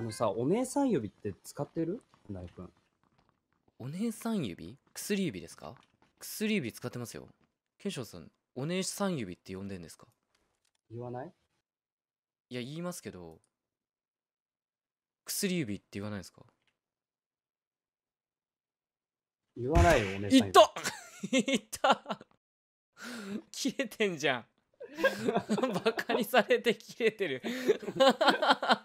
あのさ、お姉さん指って使ってるナイお姉さん指薬指ですか薬指使ってますよ。ケンショウさん、お姉さん指って呼んでんですか言わないいや、言いますけど、薬指って言わないですか言わないよ、お姉さん指。いった いった切れてんじゃん。バカにされて切れてる